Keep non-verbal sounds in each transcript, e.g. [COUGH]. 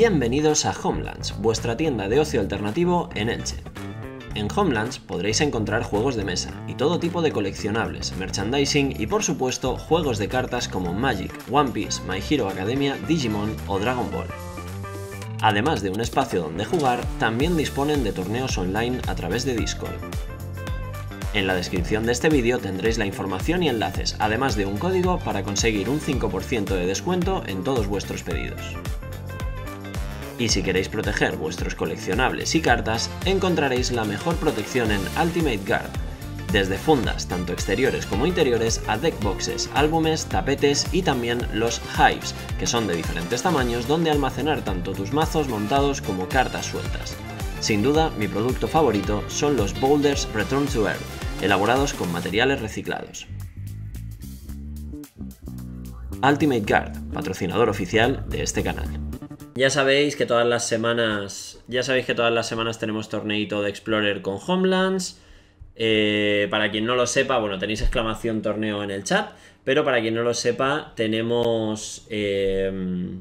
Bienvenidos a Homelands, vuestra tienda de ocio alternativo en Elche. En Homelands podréis encontrar juegos de mesa y todo tipo de coleccionables, merchandising y por supuesto juegos de cartas como Magic, One Piece, My Hero Academia, Digimon o Dragon Ball. Además de un espacio donde jugar, también disponen de torneos online a través de Discord. En la descripción de este vídeo tendréis la información y enlaces, además de un código para conseguir un 5% de descuento en todos vuestros pedidos. Y si queréis proteger vuestros coleccionables y cartas, encontraréis la mejor protección en Ultimate Guard, desde fundas tanto exteriores como interiores a deck boxes, álbumes, tapetes y también los hives, que son de diferentes tamaños donde almacenar tanto tus mazos montados como cartas sueltas. Sin duda, mi producto favorito son los Boulders Return to Earth, elaborados con materiales reciclados. Ultimate Guard, patrocinador oficial de este canal. Ya sabéis que todas las semanas. Ya sabéis que todas las semanas tenemos torneito de Explorer con Homelands. Eh, para quien no lo sepa, bueno, tenéis exclamación torneo en el chat. Pero para quien no lo sepa, tenemos. Eh,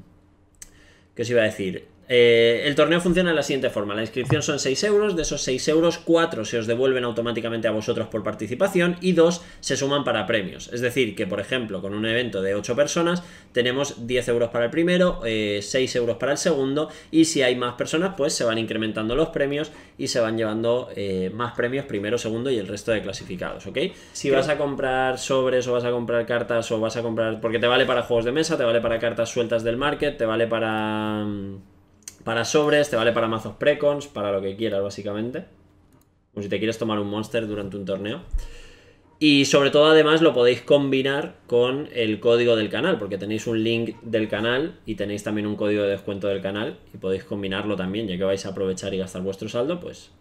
¿Qué os iba a decir? Eh, el torneo funciona de la siguiente forma. La inscripción son 6 euros. De esos 6 euros, 4 se os devuelven automáticamente a vosotros por participación y 2 se suman para premios. Es decir, que por ejemplo, con un evento de 8 personas, tenemos 10 euros para el primero, 6 eh, euros para el segundo y si hay más personas, pues se van incrementando los premios y se van llevando eh, más premios primero, segundo y el resto de clasificados, ¿ok? Si vas a comprar sobres o vas a comprar cartas o vas a comprar... Porque te vale para juegos de mesa, te vale para cartas sueltas del market, te vale para... Mm, para sobres, te vale para mazos precons, para lo que quieras básicamente. O si te quieres tomar un monster durante un torneo. Y sobre todo además lo podéis combinar con el código del canal, porque tenéis un link del canal y tenéis también un código de descuento del canal y podéis combinarlo también, ya que vais a aprovechar y gastar vuestro saldo, pues...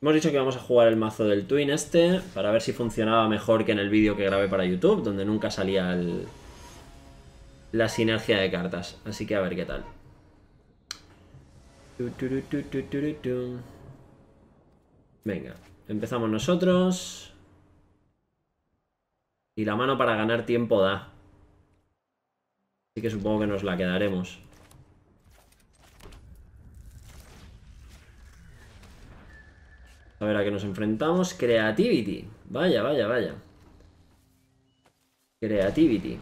Hemos dicho que vamos a jugar el mazo del Twin este, para ver si funcionaba mejor que en el vídeo que grabé para YouTube, donde nunca salía la sinergia de cartas. Así que a ver qué tal. Venga, empezamos nosotros. Y la mano para ganar tiempo da. Así que supongo que nos la quedaremos. A ver a qué nos enfrentamos. Creativity. Vaya, vaya, vaya. Creativity.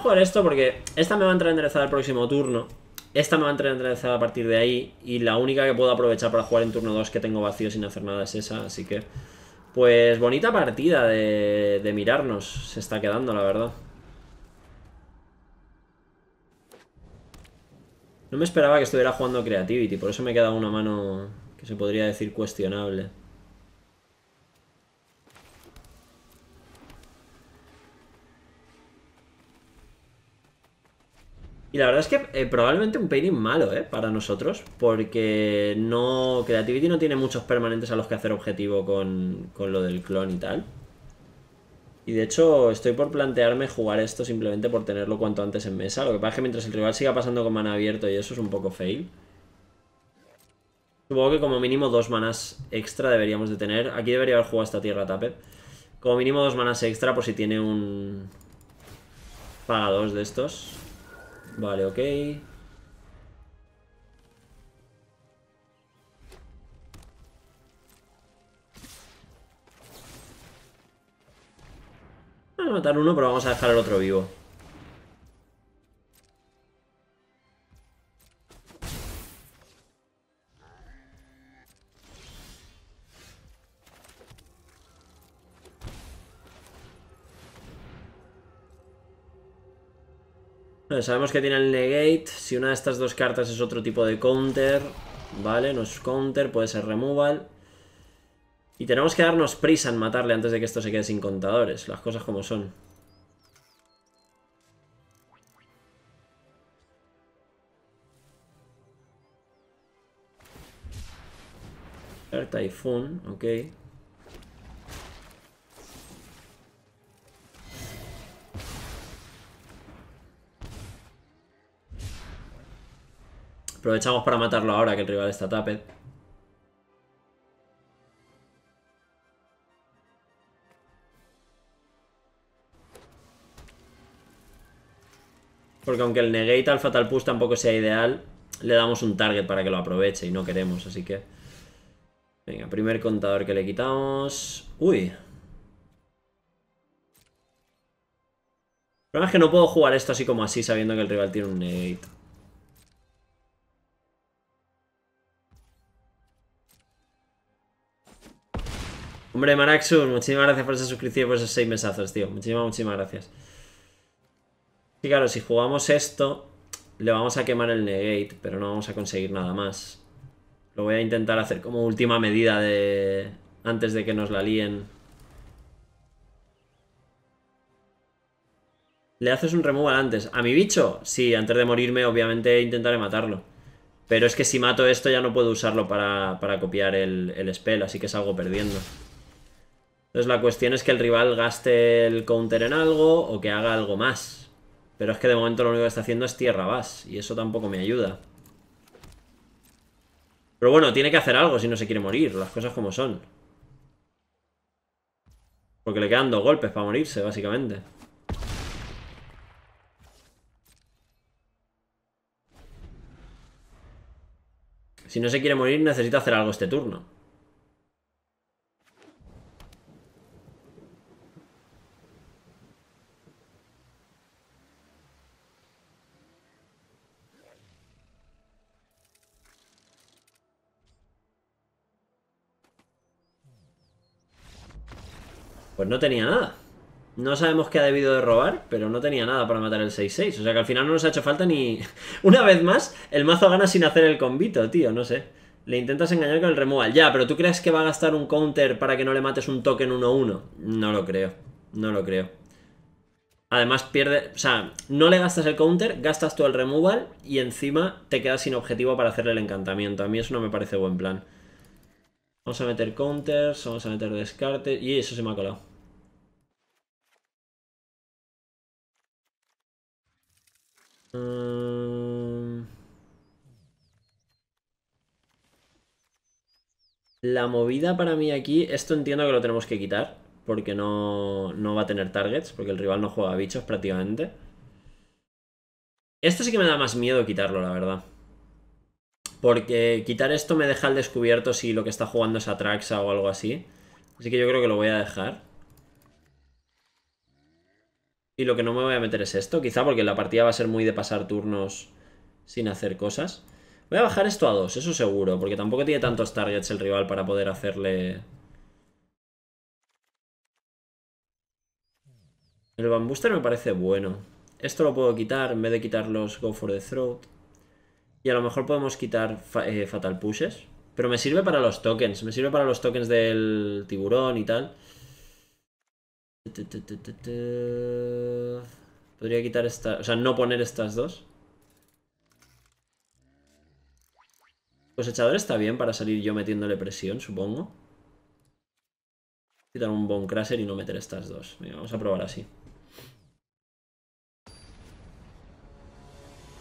jugar esto porque esta me va a entrar enderezada el próximo turno. Esta me va a entrar enderezada a partir de ahí. Y la única que puedo aprovechar para jugar en turno 2 que tengo vacío sin hacer nada es esa. Así que, pues bonita partida de, de mirarnos. Se está quedando, la verdad. No me esperaba que estuviera jugando Creativity, por eso me queda una mano que se podría decir cuestionable. Y la verdad es que eh, probablemente un painting malo, ¿eh? Para nosotros, porque no Creativity no tiene muchos permanentes a los que hacer objetivo con, lo del clon y tal. Y de hecho estoy por plantearme jugar esto simplemente por tenerlo cuanto antes en mesa. Lo que pasa es que mientras el rival siga pasando con mana abierto y eso es un poco fail. Supongo que como mínimo dos manas extra deberíamos de tener. Aquí debería haber jugado esta tierra Tapet. Como mínimo dos manas extra por si tiene un... para dos de estos. Vale, ok. a matar uno, pero vamos a dejar al otro vivo. sabemos que tiene el negate. Si una de estas dos cartas es otro tipo de counter, ¿vale? No es counter, puede ser removal. Y tenemos que darnos prisa en matarle antes de que esto se quede sin contadores. Las cosas como son. Typhoon, ok. Aprovechamos para matarlo ahora que el rival está tapet. Porque aunque el negate al Fatal Push tampoco sea ideal, le damos un target para que lo aproveche y no queremos, así que... Venga, primer contador que le quitamos... ¡Uy! El problema es que no puedo jugar esto así como así sabiendo que el rival tiene un negate. Hombre, Maraxun, muchísimas gracias por esa suscripción y por esos seis mesazos, tío. Muchísimas, muchísimas gracias. Y claro, si jugamos esto, le vamos a quemar el negate, pero no vamos a conseguir nada más. Lo voy a intentar hacer como última medida de... Antes de que nos la líen. ¿Le haces un removal antes? ¿A mi bicho? Sí, antes de morirme obviamente intentaré matarlo. Pero es que si mato esto ya no puedo usarlo para, copiar el, el spell, así que salgo perdiendo. Entonces la cuestión es que el rival gaste el counter en algo o que haga algo más. Pero es que de momento lo único que está haciendo es tierra vas y eso tampoco me ayuda. Pero bueno, tiene que hacer algo si no se quiere morir, las cosas como son. Porque le quedan dos golpes para morirse, básicamente. Si no se quiere morir, necesita hacer algo este turno. Pues no tenía nada. No sabemos qué ha debido de robar, pero no tenía nada para matar el 6-6. O sea que al final no nos ha hecho falta ni... [LAUGHS] Una vez más, el mazo gana sin hacer el combito, tío, no sé. Le intentas engañar con el removal. Ya, pero ¿tú crees que va a gastar un counter para que no le mates un token 1-1? No lo creo. No lo creo. Además pierde... O sea, no le gastas el counter, gastas tú el removal y encima te quedas sin objetivo para hacerle el encantamiento. A mí eso no me parece buen plan. Vamos a meter counters, vamos a meter descarte... Y eso se me ha colado. Em, la movida para mí aquí, esto entiendo que lo tenemos que quitar, porque no, va a tener targets, porque el rival no juega bichos prácticamente. Esto sí que me da más miedo quitarlo, la verdad. Porque quitar esto me deja al descubierto si lo que está jugando es Atraxa o algo así. Así que yo creo que lo voy a dejar. Y lo que no me voy a meter es esto, quizá porque la partida va a ser muy de pasar turnos sin hacer cosas. Voy a bajar esto a dos, eso seguro, porque tampoco tiene tantos targets el rival para poder hacerle... El bambuster me parece bueno. Esto lo puedo quitar, en vez de quitar los Go for the Throat. Y a lo mejor podemos quitar eh, Fatal Pushes. Pero me sirve para los tokens, me sirve para los tokens del tiburón y tal. Podría quitar esta... O sea, no poner estas dos. Cosechador pues está bien para salir yo metiéndole presión, supongo. Quitar un Bone Crasher y no meter estas dos. vamos a probar así.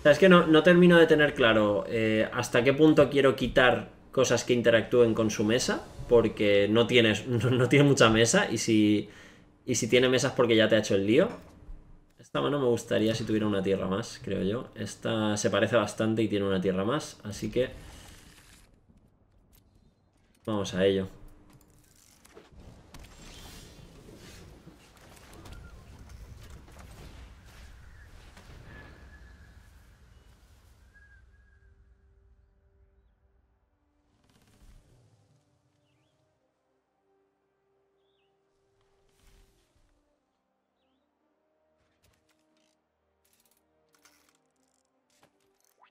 O es que no, no termino de tener claro eh, hasta qué punto quiero quitar cosas que interactúen con su mesa, porque no, tienes, [LAUGHS] no tiene mucha mesa y si y si tiene mesas porque ya te ha hecho el lío. Esta mano me gustaría si tuviera una tierra más, creo yo. Esta se parece bastante y tiene una tierra más, así que... Vamos a ello.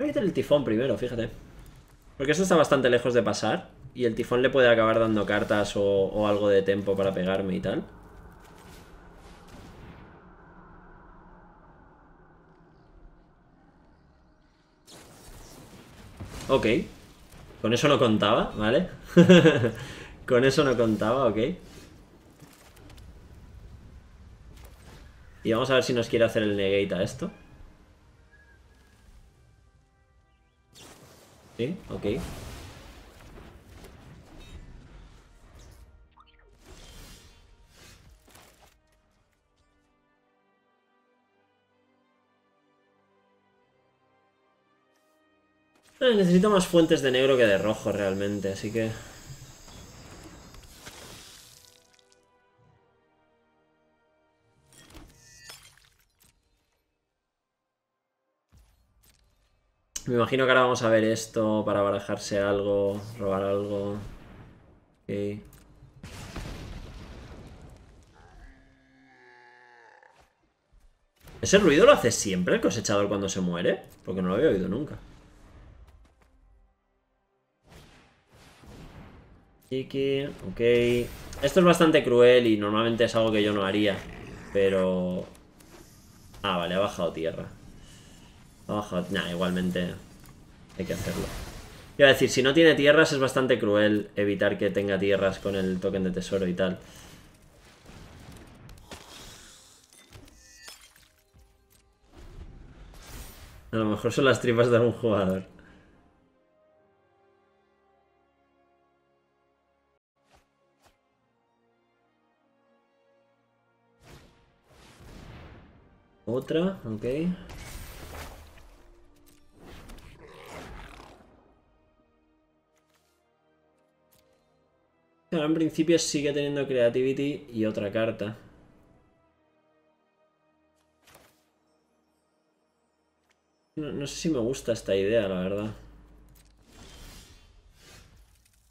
Voy a quitar el tifón primero, fíjate. Porque esto está bastante lejos de pasar. Y el tifón le puede acabar dando cartas o, o algo de tempo para pegarme y tal. Ok. Con eso no contaba, ¿vale? [LAUGHS] Con eso no contaba, ok. Y vamos a ver si nos quiere hacer el negate a esto. Sí, ok. Ah, necesito más fuentes de negro que de rojo realmente, así que Me imagino que ahora vamos a ver esto para barajarse algo, robar algo. Ok. ¿Ese ruido lo hace siempre el cosechador cuando se muere? Porque no lo había oído nunca. ok. Esto es bastante cruel y normalmente es algo que yo no haría. Pero... Ah, vale, ha bajado tierra. Ojo, nah, igualmente hay que hacerlo. Quiero decir, si no tiene tierras es bastante cruel evitar que tenga tierras con el token de tesoro y tal. A lo mejor son las tripas de algún jugador. Otra, ok. en principio sigue teniendo Creativity y otra carta. No, no sé si me gusta esta idea, la verdad.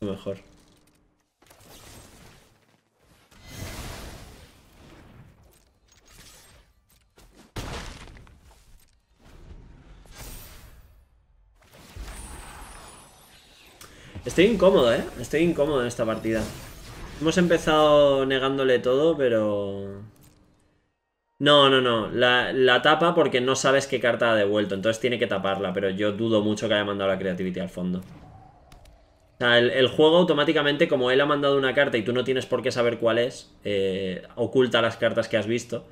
Mejor. Estoy incómodo, ¿eh? Estoy incómodo en esta partida. Hemos empezado negándole todo, pero... No, no, no. La, tapa porque no sabes qué carta ha devuelto. Entonces tiene que taparla, pero yo dudo mucho que haya mandado la creativity al fondo. O sea, el, juego automáticamente, como él ha mandado una carta y tú no tienes por qué saber cuál es, eh, oculta las cartas que has visto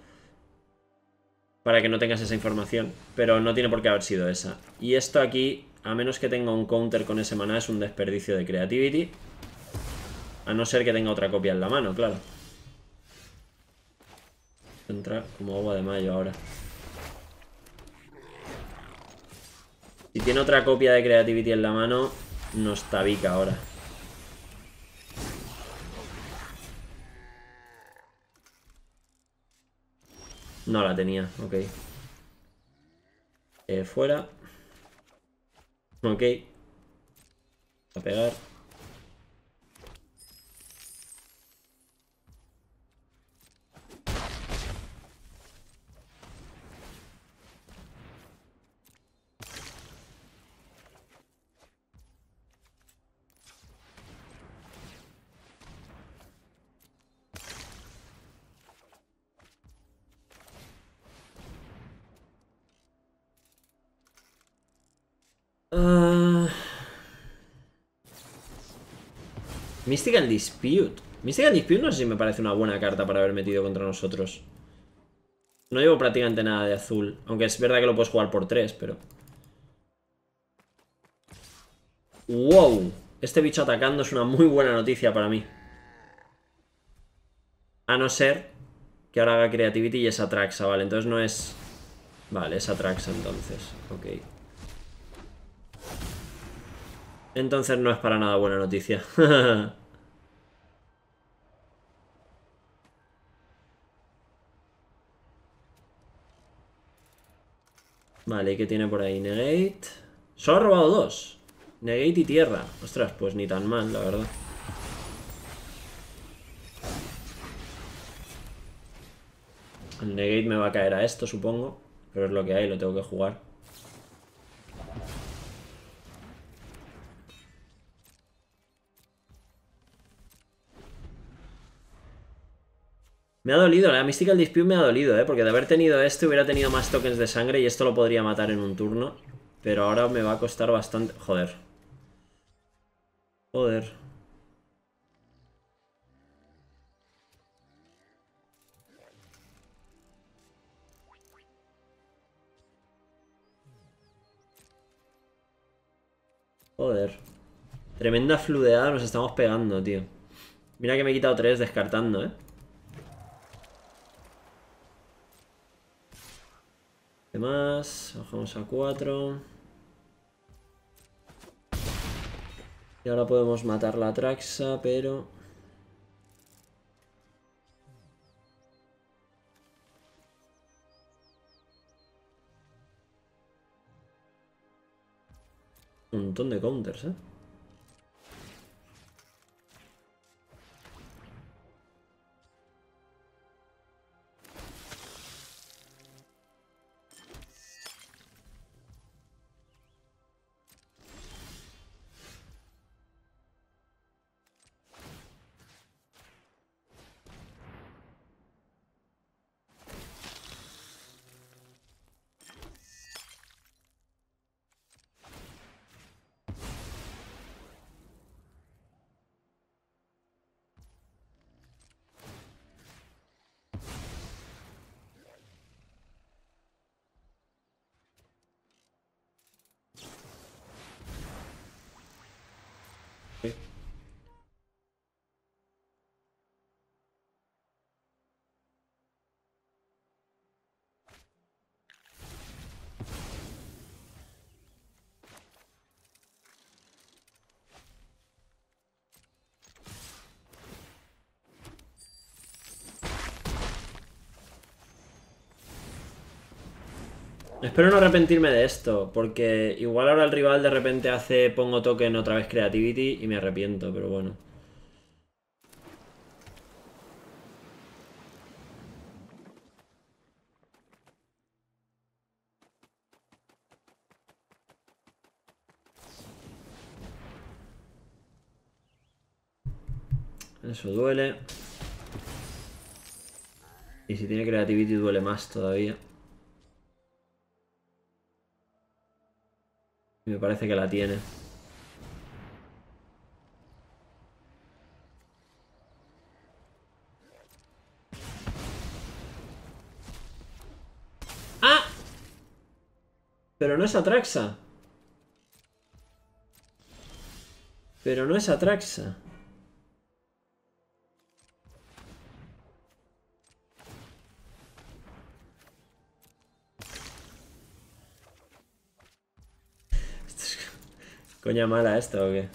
para que no tengas esa información. Pero no tiene por qué haber sido esa. Y esto aquí a menos que tenga un counter con ese maná es un desperdicio de creativity. A no ser que tenga otra copia en la mano, claro. Entra como agua de mayo ahora. Si tiene otra copia de creativity en la mano, nos tabica ahora. No la tenía, ok. Eh, fuera. Ok. A pegar. Mystical Dispute. Mystical Dispute no sé si me parece una buena carta para haber metido contra nosotros. No llevo prácticamente nada de azul. Aunque es verdad que lo puedes jugar por 3, pero... ¡Wow! Este bicho atacando es una muy buena noticia para mí. A no ser que ahora haga Creativity y es Atraxa, vale. Entonces no es... Vale, es Atraxa entonces. Ok. Entonces no es para nada buena noticia. [LAUGHS] Vale, ¿y ¿qué tiene por ahí? Negate. Solo ha robado dos. Negate y tierra. Ostras, pues ni tan mal, la verdad. El negate me va a caer a esto, supongo. Pero es lo que hay, lo tengo que jugar. Me ha dolido, la Mystical Dispute me ha dolido, ¿eh? Porque de haber tenido esto, hubiera tenido más tokens de sangre y esto lo podría matar en un turno. Pero ahora me va a costar bastante... Joder. Joder. Joder. Tremenda fludeada nos estamos pegando, tío. Mira que me he quitado tres descartando, ¿eh? más? Bajamos a 4. Y ahora podemos matar la Traxa, pero... Un montón de counters, ¿eh? Espero no arrepentirme de esto, porque igual ahora el rival de repente hace pongo token otra vez creativity y me arrepiento, pero bueno. Eso duele. Y si tiene creativity duele más todavía. Me parece que la tiene. ¡Ah! Pero no es Atraxa. Pero no es Atraxa. Coña mala esta o qué?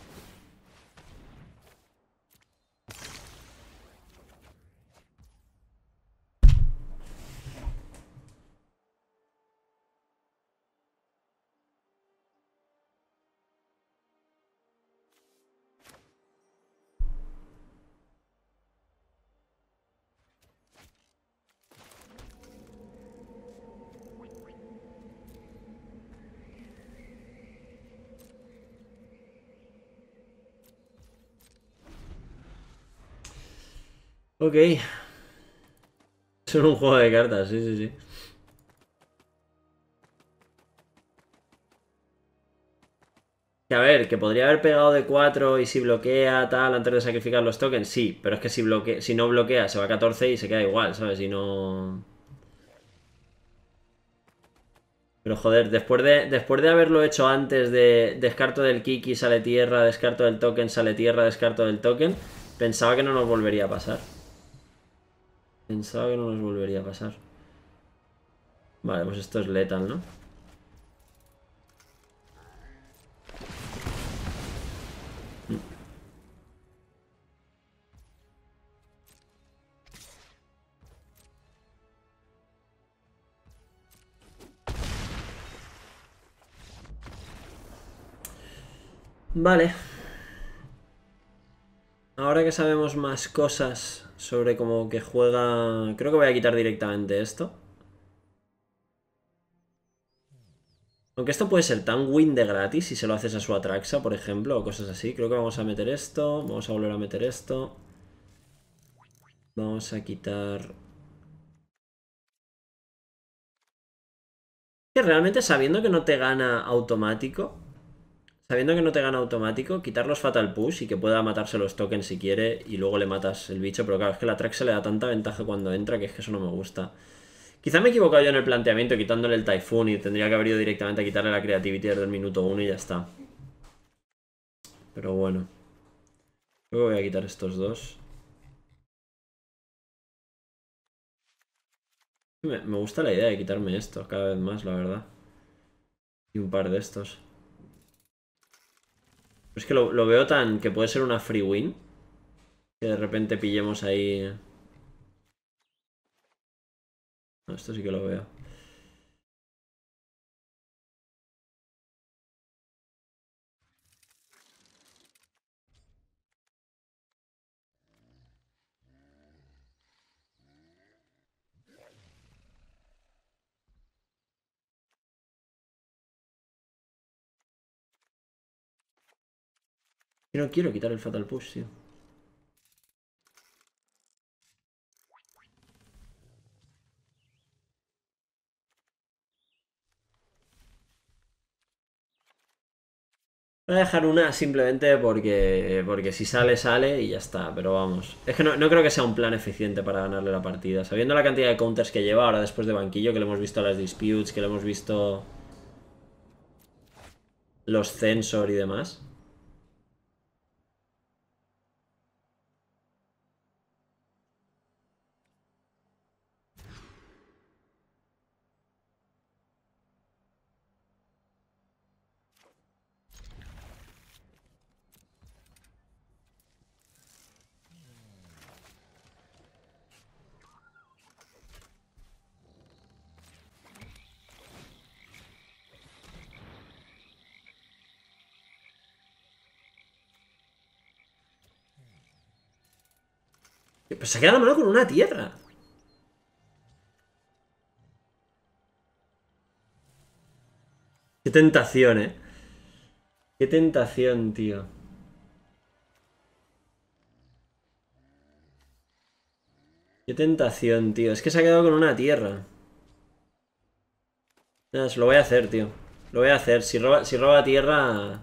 Ok. Es un juego de cartas, sí, sí, sí. a ver, que podría haber pegado de 4 y si bloquea tal antes de sacrificar los tokens, sí, pero es que si, si no bloquea se va a 14 y se queda igual, ¿sabes? Si no... Pero joder, después de, después de haberlo hecho antes de descarto del Kiki, sale tierra, descarto del token, sale tierra, descarto del token, pensaba que no nos volvería a pasar. Pensaba que no nos volvería a pasar. Vale, pues esto es letal, ¿no? Vale. Ahora que sabemos más cosas sobre cómo que juega... Creo que voy a quitar directamente esto. Aunque esto puede ser tan win de gratis si se lo haces a su Atraxa, por ejemplo, o cosas así. Creo que vamos a meter esto, vamos a volver a meter esto. Vamos a quitar... Que realmente sabiendo que no te gana automático, Sabiendo que no te gana automático, quitar los Fatal Push y que pueda matarse los tokens si quiere y luego le matas el bicho. Pero claro, es que la track se le da tanta ventaja cuando entra que es que eso no me gusta. Quizá me he equivocado yo en el planteamiento quitándole el Typhoon y tendría que haber ido directamente a quitarle la Creativity desde el minuto 1 y ya está. Pero bueno. Luego voy a quitar estos dos. Me, me gusta la idea de quitarme esto cada vez más, la verdad. Y un par de estos. Es que lo, veo tan que puede ser una free win. Que de repente pillemos ahí... No, esto sí que lo veo. Yo no quiero quitar el Fatal Push, tío. Voy a dejar una simplemente porque, porque si sale, sale y ya está, pero vamos. Es que no, no, creo que sea un plan eficiente para ganarle la partida. Sabiendo la cantidad de counters que lleva ahora después de banquillo, que lo hemos visto a las disputes, que lo hemos visto los censor y demás. Pero se ha quedado la mano con una tierra. Qué tentación, eh. Qué tentación, tío. Qué tentación, tío. Es que se ha quedado con una tierra. Nada, lo voy a hacer, tío. Lo voy a hacer. Si roba, si roba tierra...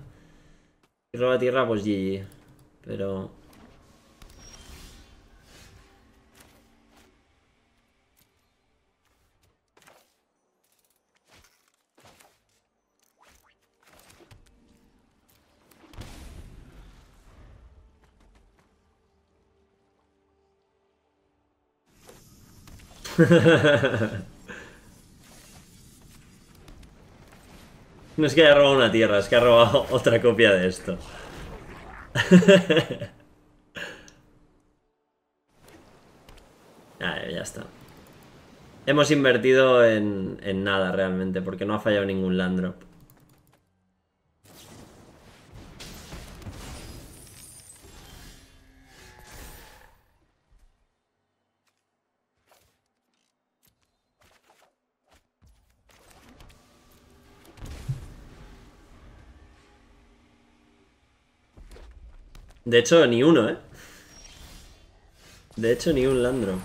Si roba tierra, pues GG. Pero... [LAUGHS] no es que haya robado una tierra, es que ha robado [LAUGHS] otra copia de esto. Ahí [LAUGHS] ya está. Hemos invertido en, nada realmente, porque no ha fallado ningún landrop. De hecho, ni uno, ¿eh? De hecho, ni un Landro.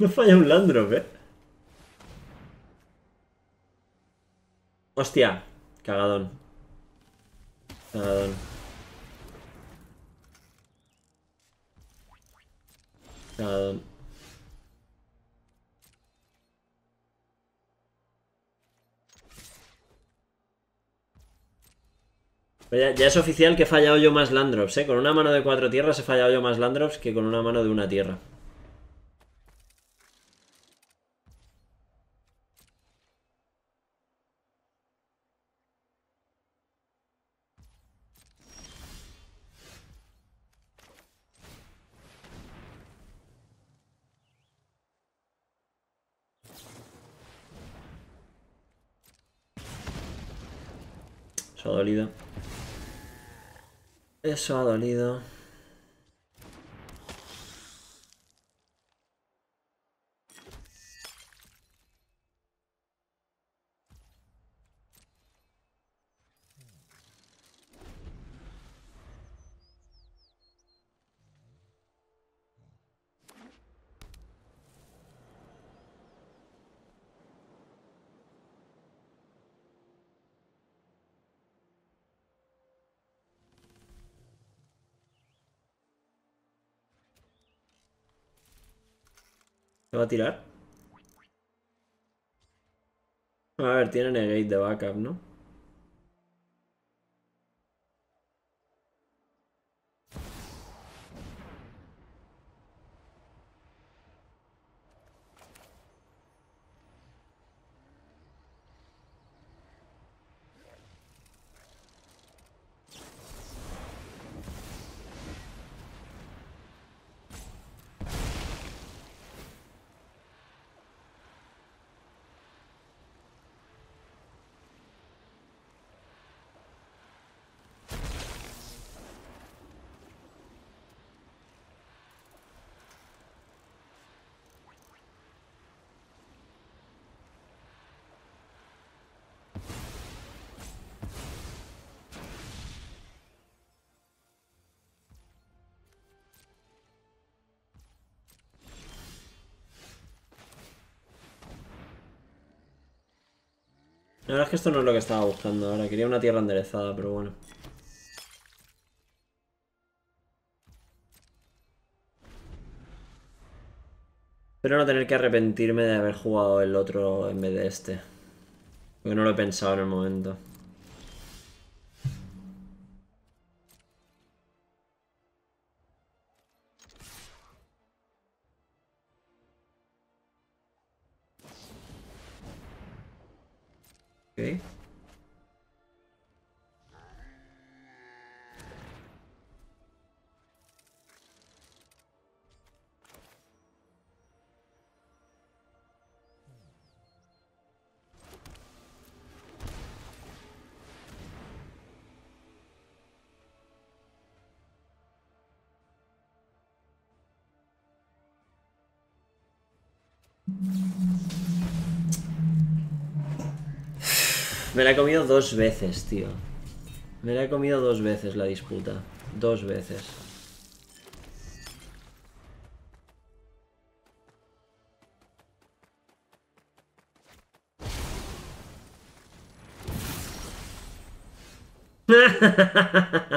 No falla un Landrop, eh. Hostia. Cagadón. Cagadón. Cagadón. Ya, ya, es oficial que he fallado yo más Landrops, ¿eh? Con una mano de cuatro tierras he fallado yo más Landrops que con una mano de una tierra. eso ha dolido. ¿Se va a tirar? A ver, tiene negate de backup, ¿no? La verdad es que esto no es lo que estaba buscando ahora. Quería una tierra enderezada, pero bueno. Espero no tener que arrepentirme de haber jugado el otro en vez de este. Porque no lo he pensado en el momento. dos veces, tío. Me la he comido dos veces la disputa. Dos veces. [LAUGHS]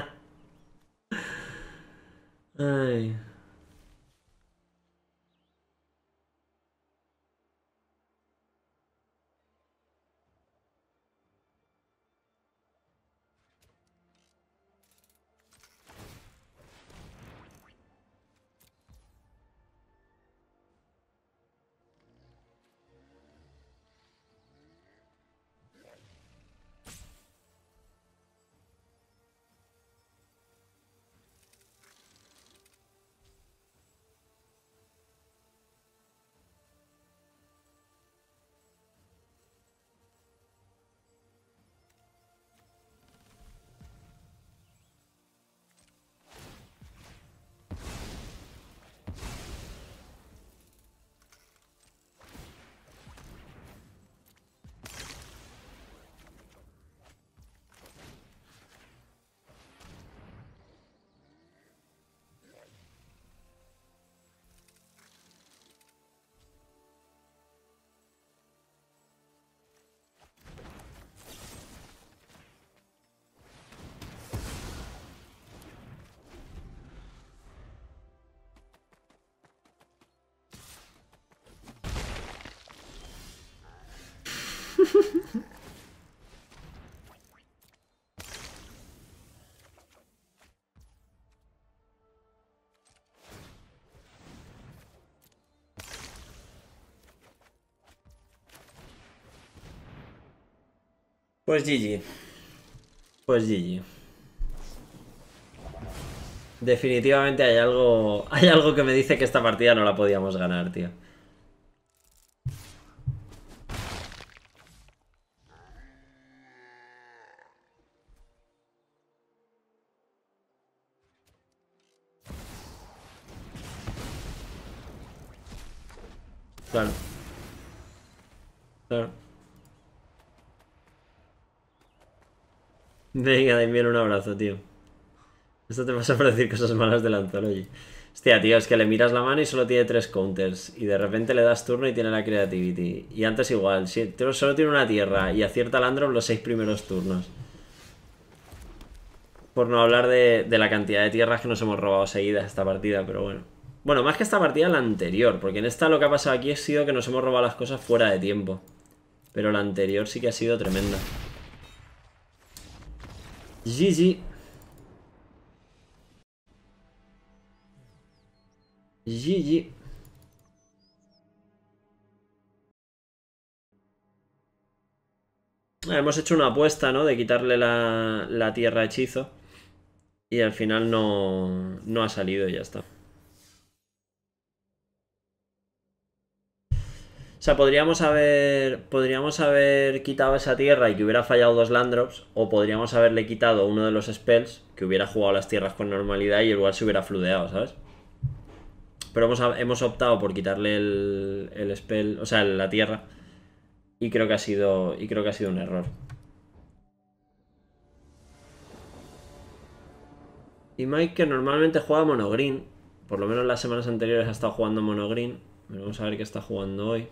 Pues GG. Pues GG. Definitivamente hay algo, [LAUGHS] hay algo que me dice que esta partida no la podíamos ganar, tío. Claro. Claro. [LAUGHS] Venga, Damián, un abrazo, tío. Esto te pasa por decir cosas malas de la Hostia, tío, es que le miras la mano y solo tiene tres counters. Y de repente le das turno y tiene la creativity. Y antes igual, si, solo tiene una tierra y acierta al los seis primeros turnos. Por no hablar de, de la cantidad de tierras que nos hemos robado seguidas esta partida, pero bueno. Bueno, más que esta partida, la anterior. Porque en esta lo que ha pasado aquí ha sido que nos hemos robado las cosas fuera de tiempo. Pero la anterior sí que ha sido tremenda. GG. GG. Hemos hecho una apuesta, ¿no? De quitarle la, la tierra hechizo. Y al final no, no ha salido y ya está. O sea, podríamos haber, podríamos haber quitado esa tierra y que hubiera fallado dos landrops o podríamos haberle quitado uno de los spells, que hubiera jugado las tierras con normalidad y el lugar se hubiera fludeado, ¿sabes? Pero hemos, optado por quitarle el, spell, o sea, la tierra, y creo que ha sido, y creo que ha sido un error. Y Mike, que normalmente juega monogreen, por lo menos las semanas anteriores ha estado jugando monogreen, vamos a ver qué está jugando hoy.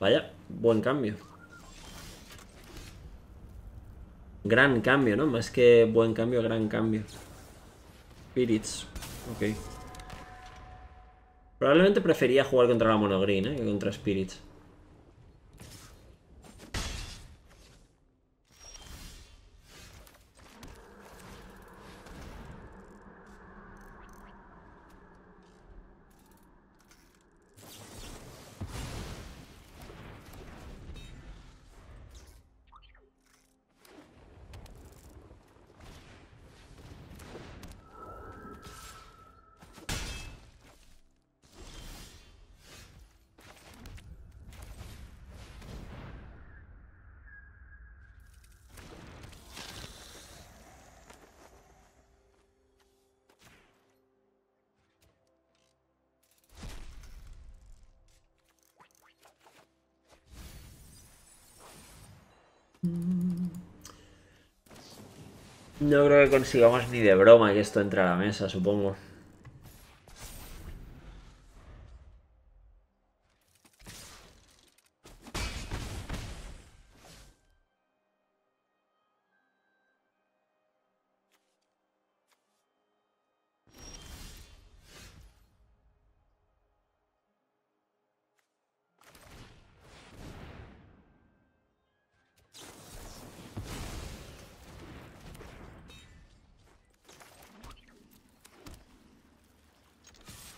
Vaya, buen cambio. Gran cambio, ¿no? Más que buen cambio, gran cambio. Spirits. Ok. Probablemente prefería jugar contra la Monogreen, ¿eh? Que contra Spirits. No creo que consigamos ni de broma que esto entre a la mesa, supongo.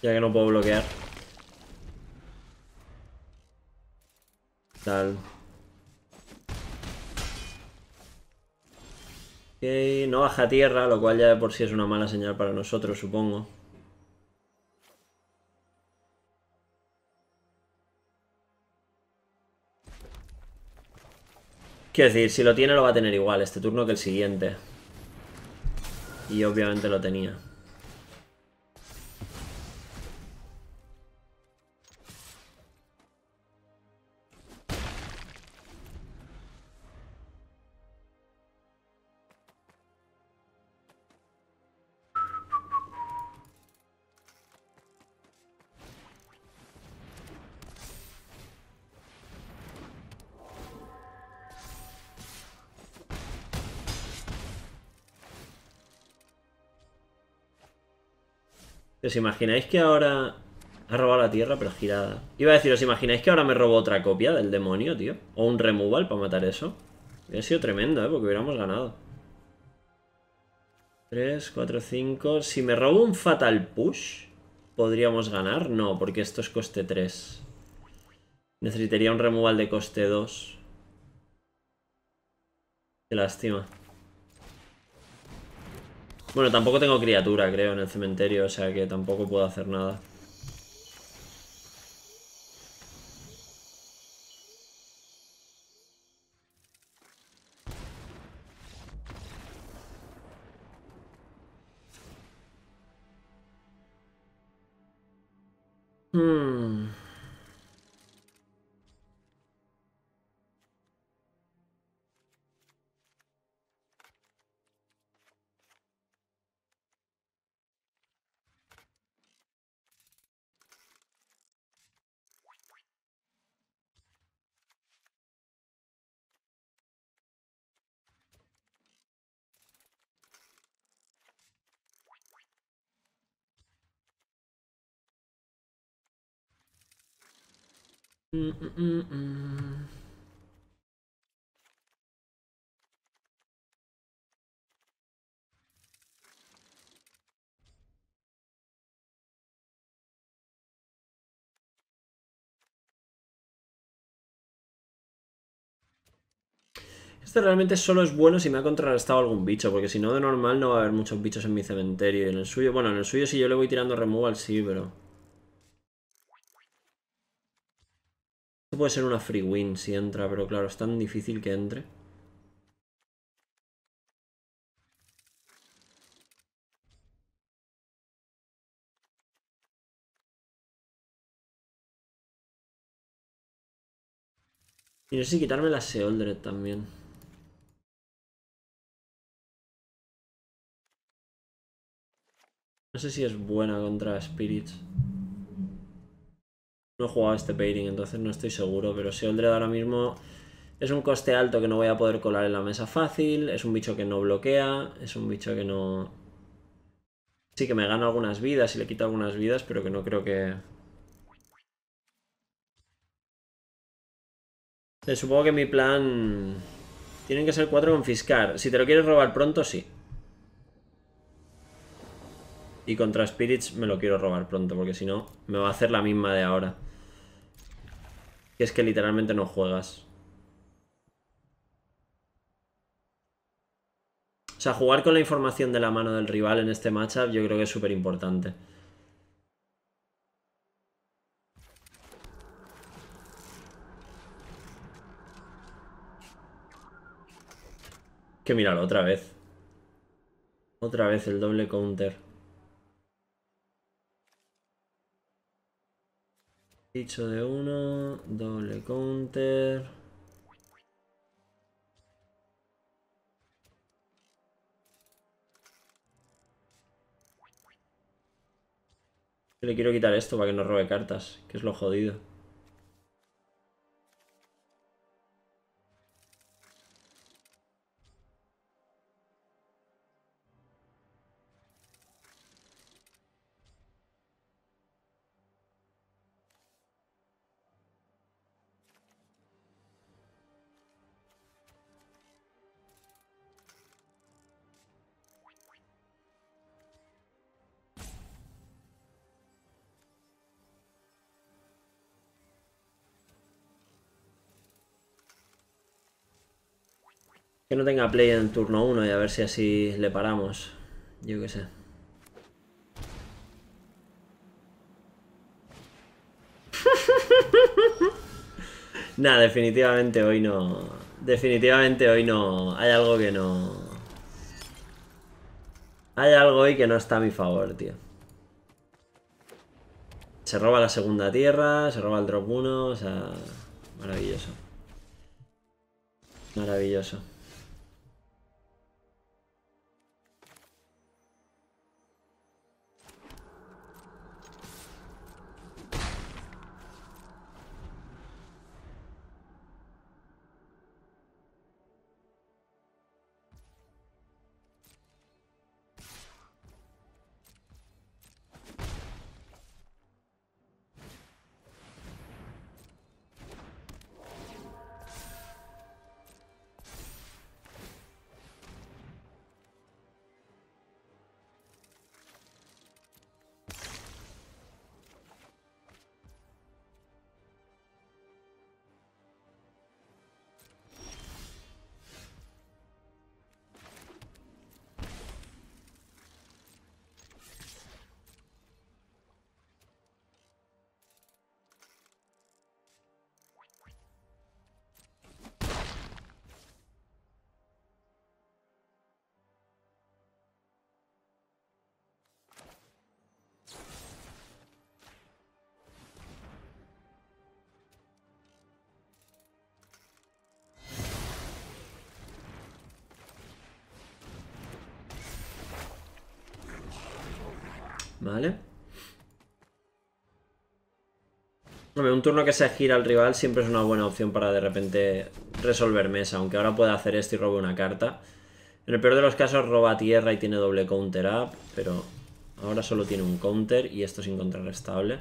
Ya que no puedo bloquear. Tal. Ok, no baja tierra, lo cual ya de por sí es una mala señal para nosotros, supongo. Quiero decir, si lo tiene lo va a tener igual este turno que el siguiente. Y obviamente lo tenía. ¿Os imagináis que ahora ha robado la tierra pero girada? Iba a decir, ¿os imagináis que ahora me robó otra copia del demonio, tío? O un removal para matar eso. Hubiera sido tremendo, ¿eh? Porque hubiéramos ganado. 3, 4, 5... Si me robo un Fatal Push, ¿podríamos ganar? No, porque esto es coste 3. Necesitaría un removal de coste 2. Qué lástima. Bueno, tampoco tengo criatura, creo, en el cementerio, o sea que tampoco puedo hacer nada. Este realmente solo es bueno si me ha contrarrestado algún bicho, porque si no, de normal no va a haber muchos bichos en mi cementerio y en el suyo. Bueno, en el suyo si yo le voy tirando removal, sí, pero... puede ser una free win si entra, pero claro, es tan difícil que entre. Y no sé si quitarme la Seoldred también. No sé si es buena contra Spirits. No he jugado este pairing, entonces no estoy seguro, pero si Oldred ahora mismo es un coste alto que no voy a poder colar en la mesa fácil, es un bicho que no bloquea, es un bicho que no... Sí que me gana algunas vidas y le quita algunas vidas, pero que no creo que... Eh, supongo que mi plan... Tienen que ser cuatro confiscar. Si te lo quieres robar pronto, sí. Y contra Spirits me lo quiero robar pronto, porque si no, me va a hacer la misma de ahora que es que literalmente no juegas. O sea, jugar con la información de la mano del rival en este matchup yo creo que es súper importante. Que míralo otra vez. Otra vez el doble counter. Dicho de uno, doble counter. Le quiero quitar esto para que no robe cartas, que es lo jodido. Que no tenga play en turno 1 y a ver si así le paramos. Yo qué sé. [LAUGHS] Nada, definitivamente hoy no... Definitivamente hoy no... Hay algo que no... Hay algo hoy que no está a mi favor, tío. Se roba la segunda tierra, se roba el drop 1, o sea... Maravilloso. Maravilloso. Vale. un turno que se gira al rival siempre es una buena opción para de repente resolver mesa, aunque ahora pueda hacer esto y robe una carta. En el peor de los casos roba tierra y tiene doble counter up, pero ahora solo tiene un counter y esto es incontrarrestable.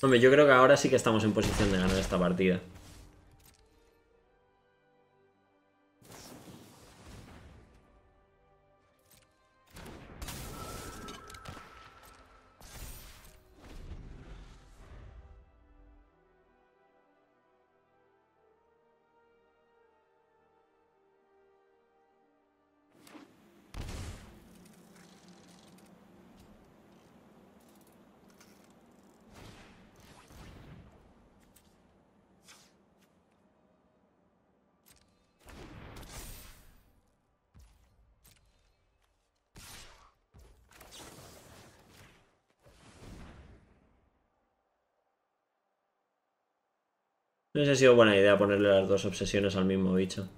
Hombre, yo creo que ahora sí que estamos en posición de ganar esta partida. No sé si ha sido buena idea ponerle las dos obsesiones al mismo bicho.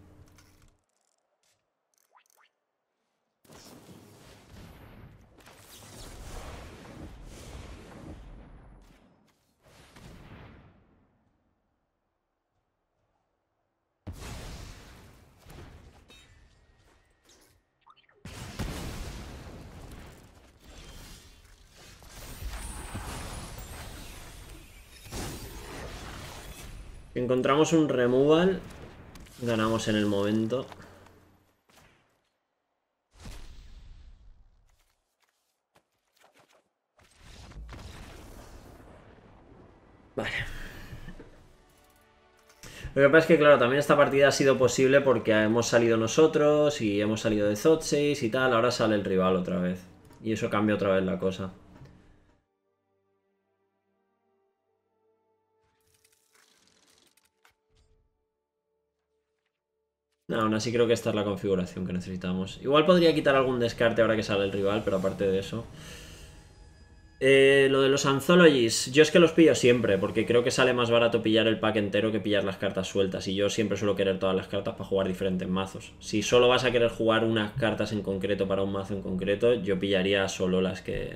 Encontramos un removal. Ganamos en el momento. Vale. Lo que pasa es que, claro, también esta partida ha sido posible porque hemos salido nosotros y hemos salido de Zot y tal. Ahora sale el rival otra vez. Y eso cambia otra vez la cosa. así creo que esta es la configuración que necesitamos. Igual podría quitar algún descarte ahora que sale el rival, pero aparte de eso... Eh, lo de los Anthologies, yo es que los pillo siempre, porque creo que sale más barato pillar el pack entero que pillar las cartas sueltas, y yo siempre suelo querer todas las cartas para jugar diferentes mazos. Si solo vas a querer jugar unas cartas en concreto para un mazo en concreto, yo pillaría solo las que...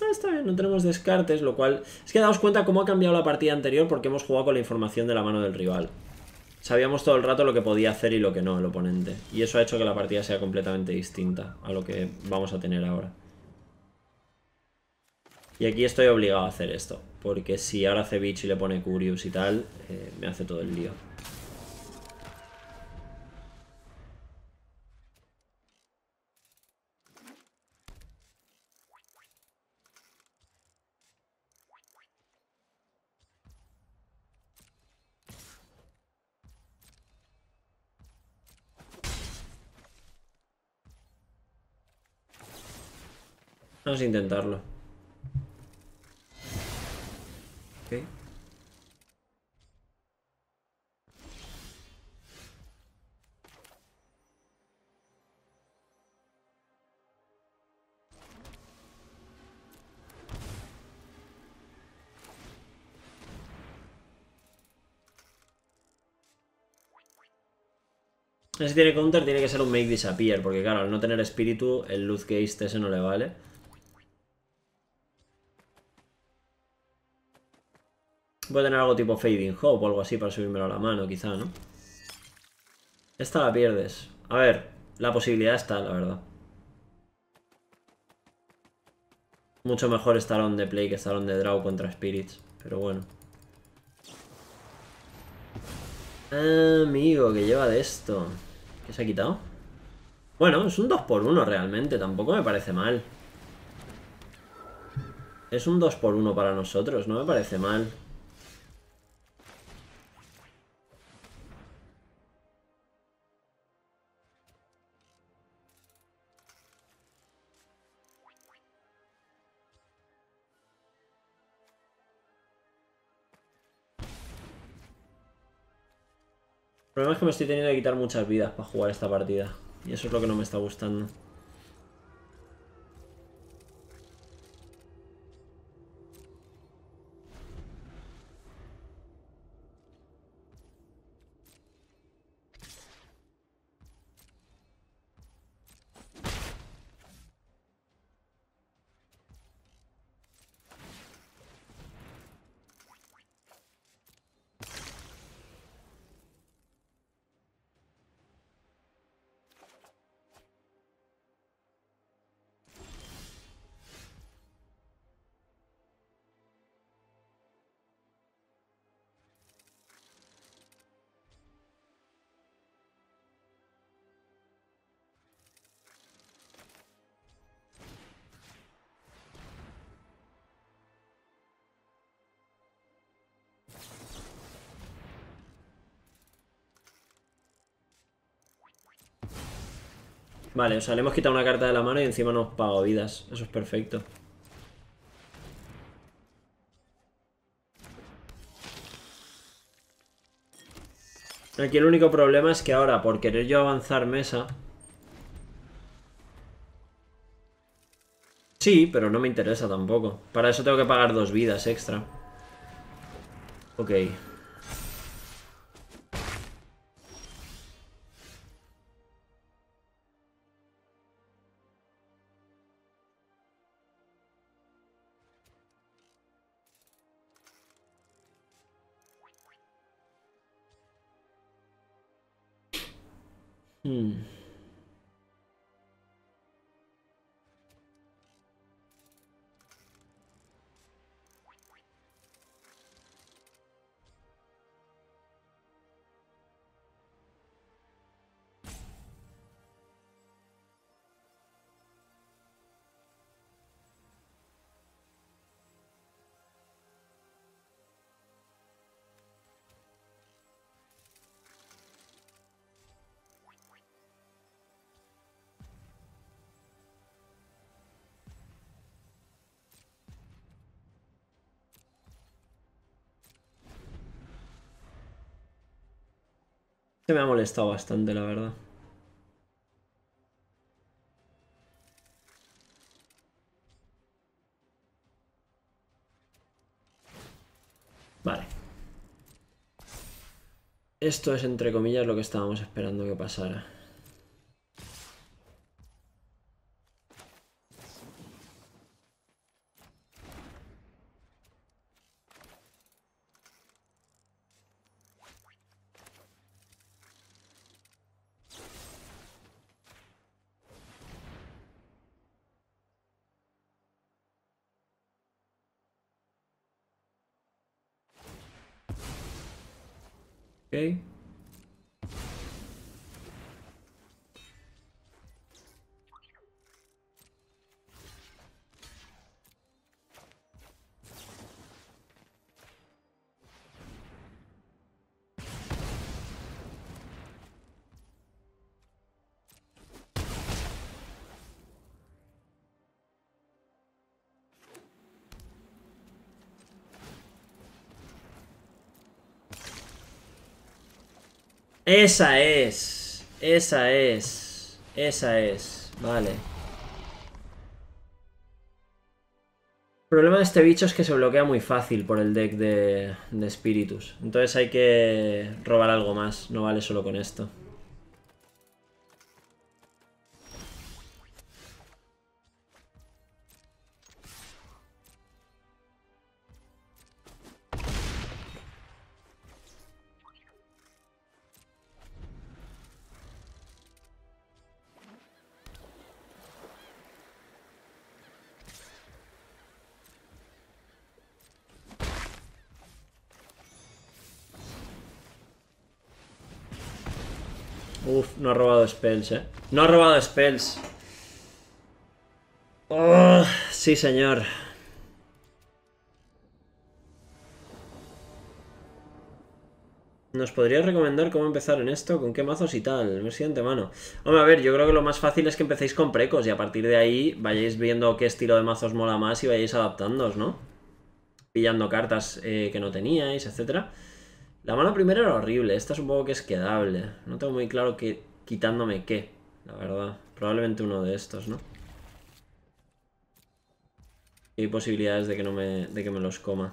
Ah, está bien, no tenemos descartes, lo cual... Es que daos cuenta cómo ha cambiado la partida anterior porque hemos jugado con la información de la mano del rival. Sabíamos todo el rato lo que podía hacer y lo que no el oponente. Y eso ha hecho que la partida sea completamente distinta a lo que vamos a tener ahora. Y aquí estoy obligado a hacer esto. Porque si ahora hace y le pone curios y tal, eh, me hace todo el lío. Vamos a intentarlo. Ok. Si tiene counter, tiene que ser un Make Disappear, porque claro, al no tener espíritu, el Luz Gaze se no le vale. puede tener algo tipo Fading Hope o algo así para subírmelo a la mano, quizá, ¿no? Esta la pierdes. A ver, la posibilidad está, la verdad. Mucho mejor estar on de play que estar on de draw contra Spirits, pero bueno. Amigo, que lleva de esto. ¿Qué se ha quitado? Bueno, es un 2x1 realmente, tampoco me parece mal. Es un 2x1 para nosotros, no me parece mal. problema es que me estoy teniendo que quitar muchas vidas para jugar esta partida. Y eso es lo que no me está gustando. Vale, o sea, le hemos quitado una carta de la mano y encima nos pago vidas. Eso es perfecto. Aquí el único problema es que ahora, por querer yo avanzar mesa... Sí, pero no me interesa tampoco. Para eso tengo que pagar dos vidas extra. Ok. Se me ha molestado bastante, la verdad. Vale. Esto es, entre comillas, lo que estábamos esperando que pasara. Esa es. Esa es. Esa es. Vale. El problema de este bicho es que se bloquea muy fácil por el deck de, espíritus. Entonces hay que robar algo más. No vale solo con esto. spells, eh. No ha robado spells. Ah, sí, señor. ¿Nos podrías recomendar cómo empezar en esto? ¿Con qué mazos y tal? Me siguiente mano. Hombre, a ver, yo creo que lo más fácil es que empecéis con precos y a partir de ahí vayáis viendo qué estilo de mazos mola más y vayáis adaptándoos, ¿no? Pillando cartas eh, que no teníais, etcétera. La mano primera era horrible, esta supongo que es quedable. No tengo muy claro qué Quitándome qué, la verdad. Probablemente uno de estos, ¿no? Y hay posibilidades de que no me, de que me los coma.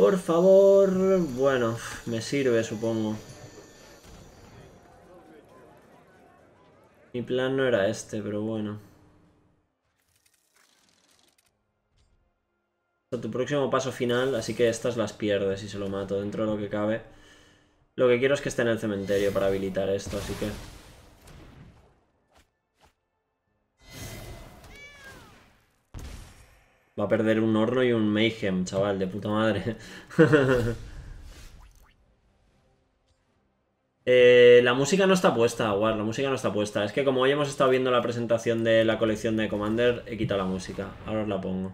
Por favor... Bueno, me sirve, supongo. Mi plan no era este, pero bueno. Hasta tu próximo paso final, así que estas las pierdes y se lo mato dentro de lo que cabe. Lo que quiero es que esté en el cementerio para habilitar esto, así que... Va a perder un horno y un mayhem, chaval, de puta madre. [LAUGHS] Eh, la música no está puesta, guarda. la música no está puesta. Es que como hoy hemos estado viendo la presentación de la colección de Commander, he quitado la música. Ahora os la pongo.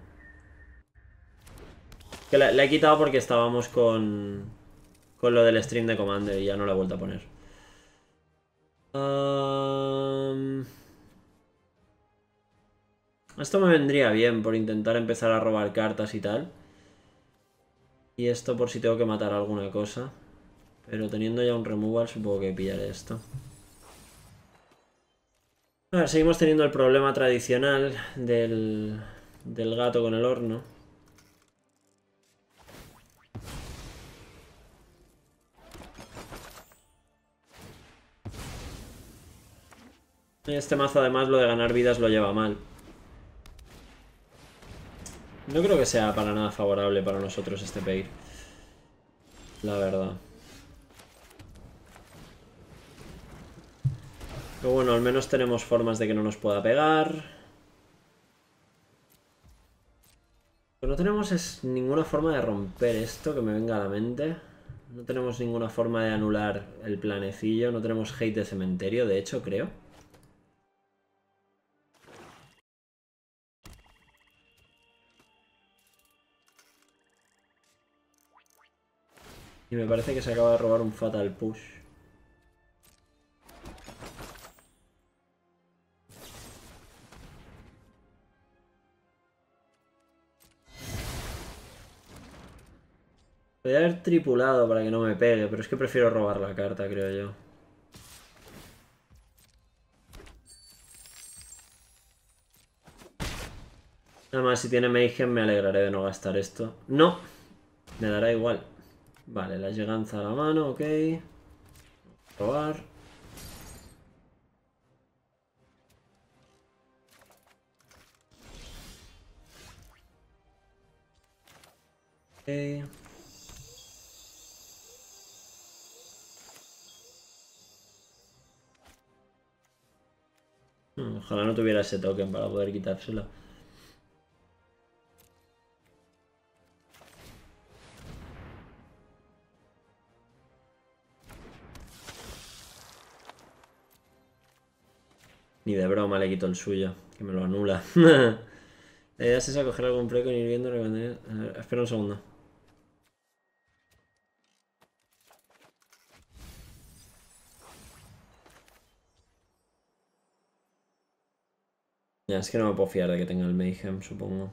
Que la, he quitado porque estábamos con, con lo del stream de Commander y ya no la he vuelto a poner. Esto me vendría bien por intentar empezar a robar cartas y tal. Y esto por si tengo que matar alguna cosa. Pero teniendo ya un removal supongo que pillaré esto. A ver, seguimos teniendo el problema tradicional del, del gato con el horno. Este mazo además lo de ganar vidas lo lleva mal. No creo que sea para nada favorable para nosotros este Pair. La verdad. Pero bueno, al menos tenemos formas de que no nos pueda pegar. Lo no tenemos es ninguna forma de romper esto que me venga a la mente. No tenemos ninguna forma de anular el planecillo. No tenemos hate de cementerio, de hecho, creo. Y me parece que se acaba de robar un Fatal Push. Podría haber tripulado para que no me pegue, pero es que prefiero robar la carta, creo yo. Nada más, si tiene Mayhem me alegraré de no gastar esto. ¡No! Me dará igual. Vale, la lleganza a la mano, ok. Probar. Ok. Hmm, ojalá no tuviera ese token para poder quitárselo. mal, le quito el suyo, que me lo anula. La idea es esa, coger algún preco y ir viendo. espera un segundo. Ya, es que no me puedo fiar de que tenga el Mayhem, supongo.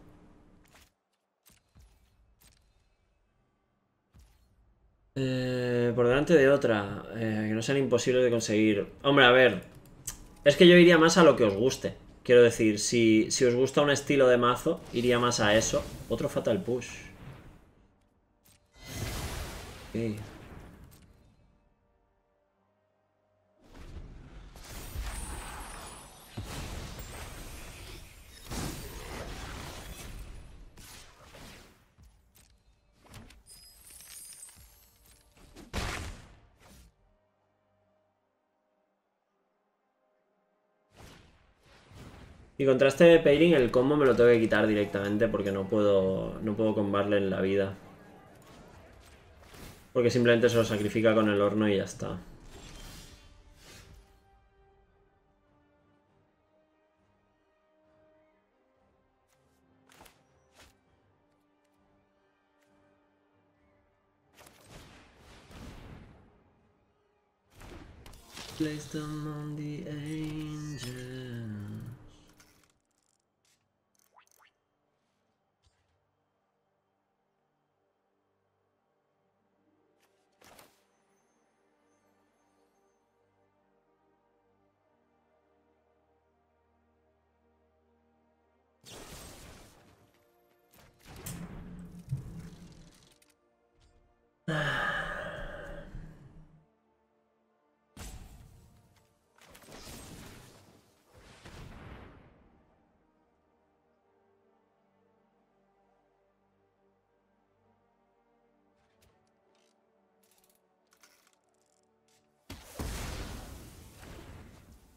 Eh, por delante de otra, eh, que no sean imposibles de conseguir. Hombre, a ver, es que yo iría más a lo que os guste. Quiero decir, si, os gusta un estilo de mazo, iría más a eso. Otro Fatal Push. Y contra este Pairing el combo me lo tengo que quitar directamente porque no puedo, no puedo combarle en la vida. Porque simplemente se lo sacrifica con el horno y ya está. Place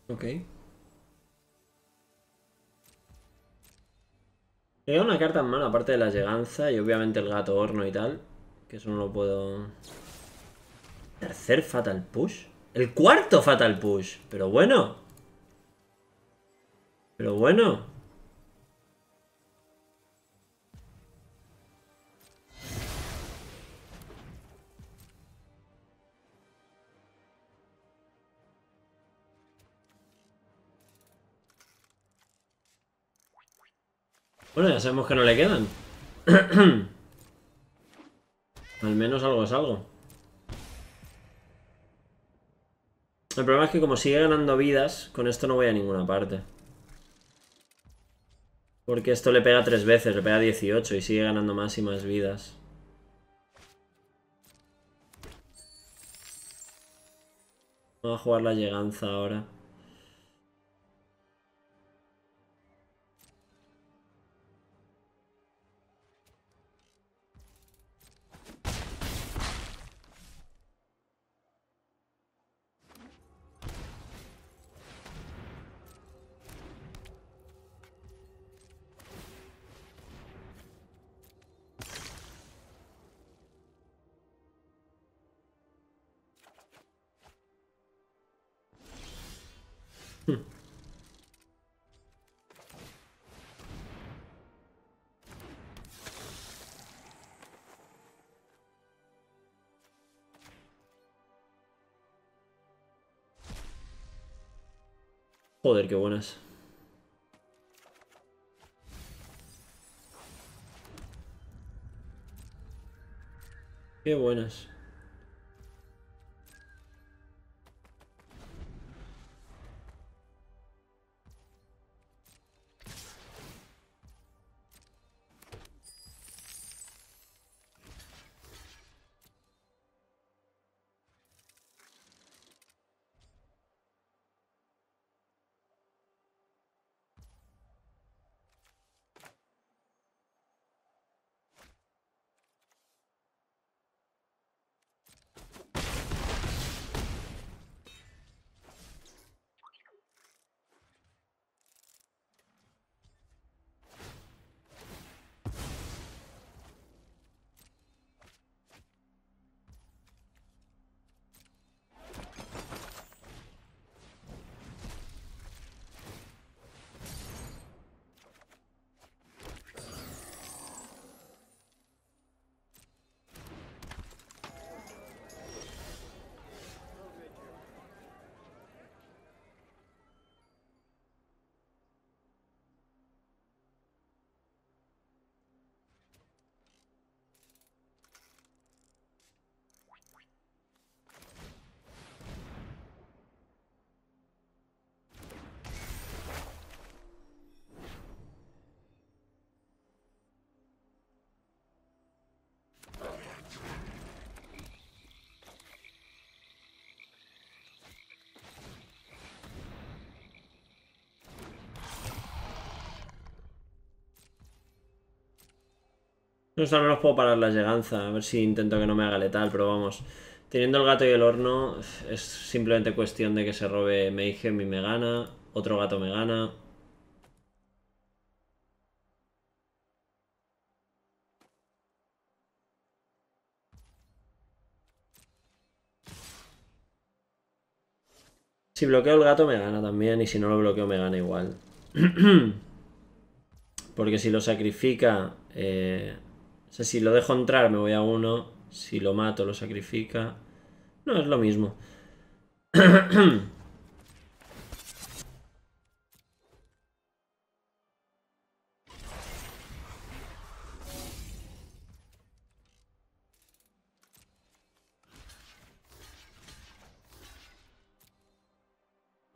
Ok. Tengo una carta en mano, aparte de la lleganza y obviamente el gato horno y tal. Que eso no lo puedo... ¿Tercer Fatal Push? ¡El cuarto Fatal Push! Pero bueno. Pero bueno. Bueno, ya sabemos que no le quedan. [CLEARS THROAT] Al menos algo es algo. El problema es que como sigue ganando vidas, con esto no voy a ninguna parte. Porque esto le pega tres veces, le pega 18 y sigue ganando más y más vidas. Vamos a jugar la lleganza ahora. Joder, qué buenas. Qué buenas. No, solo los puedo parar la lleganza, a ver si intento que no me haga letal, pero vamos. Teniendo el gato y el horno, es simplemente cuestión de que se robe Mayhem y me gana, otro gato me gana. Si bloqueo el gato me gana también y si no lo bloqueo me gana igual. [CLEARS THROAT] Porque si lo sacrifica... Eh sea, si lo dejo entrar me voy a uno. Si lo mato lo sacrifica. No, es lo mismo. [CLEARS THROAT]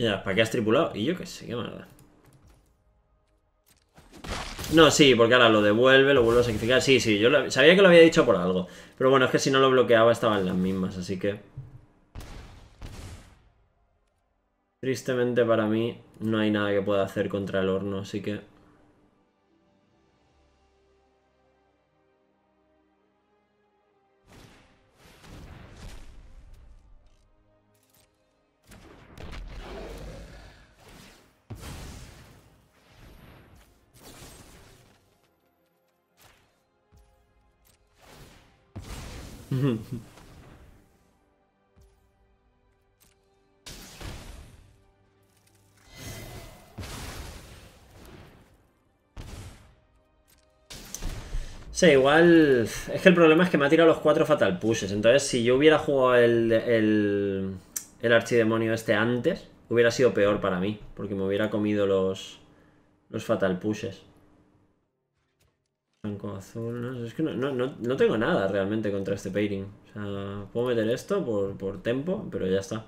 Ya, ¿para qué has tripulado? Y yo qué sé, qué maldad. No, sí, porque ahora lo devuelve, lo vuelve a sacrificar. Sí, sí, yo sabía que lo había dicho por algo. Pero bueno, es que si no lo bloqueaba estaban las mismas, así que... Tristemente para mí no hay nada que pueda hacer contra el horno, así que... Sí, igual. Es que el problema es que me ha tirado los cuatro Fatal Pushes. Entonces, si yo hubiera jugado el, el, Archidemonio este antes, hubiera sido peor para mí. Porque me hubiera comido los, los Fatal Pushes. Blanco, azul. No, es que no, tengo nada realmente contra este pairing. O sea, puedo meter esto por, por tempo, pero ya está.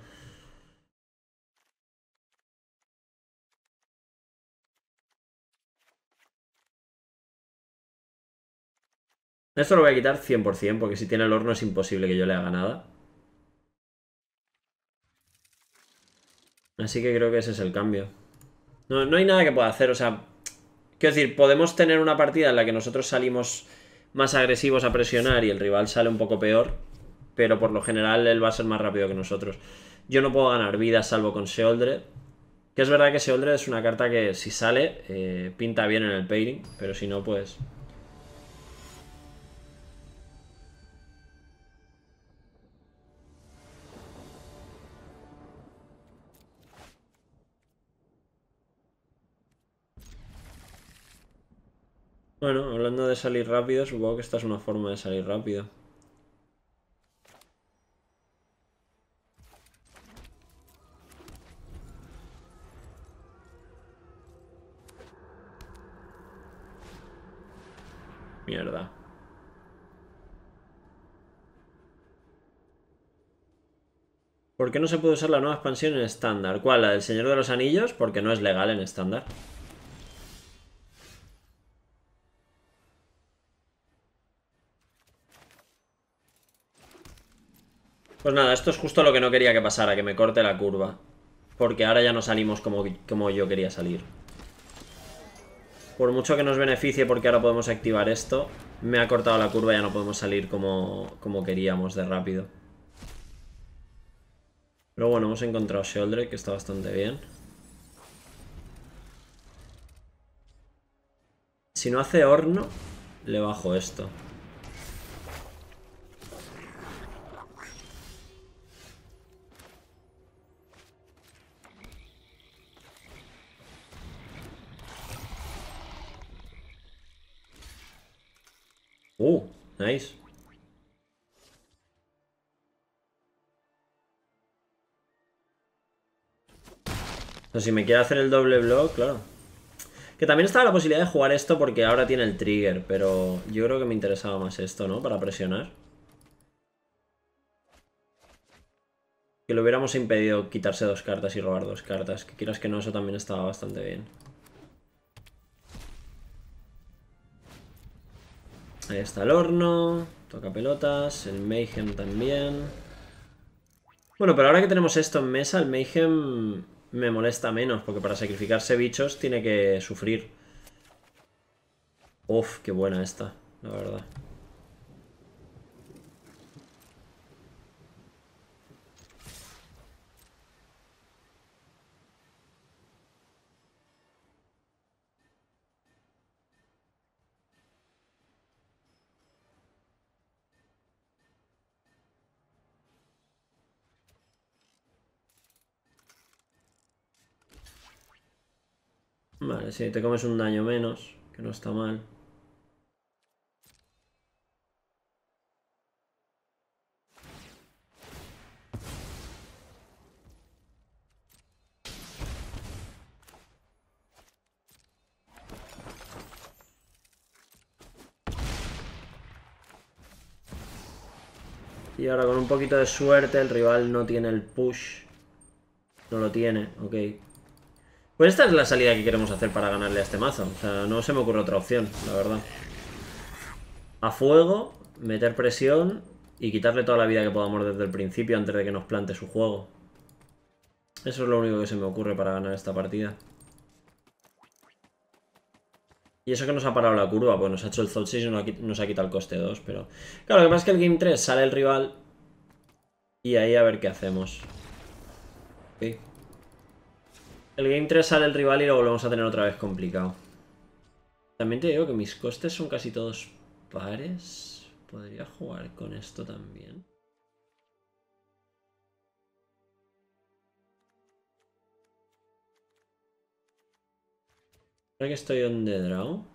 Esto lo voy a quitar 100% porque si tiene el horno es imposible que yo le haga nada. Así que creo que ese es el cambio. No, hay nada que pueda hacer, o sea... Quiero decir, podemos tener una partida en la que nosotros salimos más agresivos a presionar y el rival sale un poco peor, pero por lo general él va a ser más rápido que nosotros. Yo no puedo ganar vida salvo con Seoldred, que es verdad que Seoldred es una carta que si sale eh, pinta bien en el pairing, pero si no, pues Bueno, hablando de salir rápido, supongo que esta es una forma de salir rápido. Mierda. ¿Por qué no se puede usar la nueva expansión en estándar? ¿Cuál? ¿La del Señor de los Anillos? Porque no es legal en estándar. Pues nada, esto es justo lo que no quería que pasara, que me corte la curva. Porque ahora ya no salimos como, yo quería salir. Por mucho que nos beneficie porque ahora podemos activar esto, me ha cortado la curva y ya no podemos salir como, queríamos de rápido. Pero bueno, hemos encontrado Sheldrake, que está bastante bien. Si no hace horno, le bajo esto. si me quiere hacer el doble block, claro. Que también estaba la posibilidad de jugar esto porque ahora tiene el trigger, pero yo creo que me interesaba más esto, ¿no? Para presionar. Que lo hubiéramos impedido quitarse dos cartas y robar dos cartas. Que quieras que no, eso también estaba bastante bien. Ahí está el horno. Toca pelotas. El Mayhem también. Bueno, pero ahora que tenemos esto en mesa, el Mayhem me molesta menos. Porque para sacrificarse bichos tiene que sufrir. Uf, qué buena esta, la verdad. Vale, sí, te comes un daño menos, que no está mal. Y ahora con un poquito de suerte el rival no tiene el push. No lo tiene, ok. Pues esta es la salida que queremos hacer para ganarle a este mazo. O sea, no se me ocurre otra opción, la verdad. A fuego, meter presión y quitarle toda la vida que podamos desde el principio antes de que nos plante su juego. Eso es lo único que se me ocurre para ganar esta partida. Y eso que nos ha parado la curva, pues nos ha hecho el Zod 6 y nos ha quitado el coste 2, pero... Claro, lo que pasa es que el Game 3 sale el rival y ahí a ver qué hacemos. El Game 3 sale el rival y lo volvemos a tener otra vez complicado. También te digo que mis costes son casi todos pares. Podría jugar con esto también. Creo que estoy on the draw.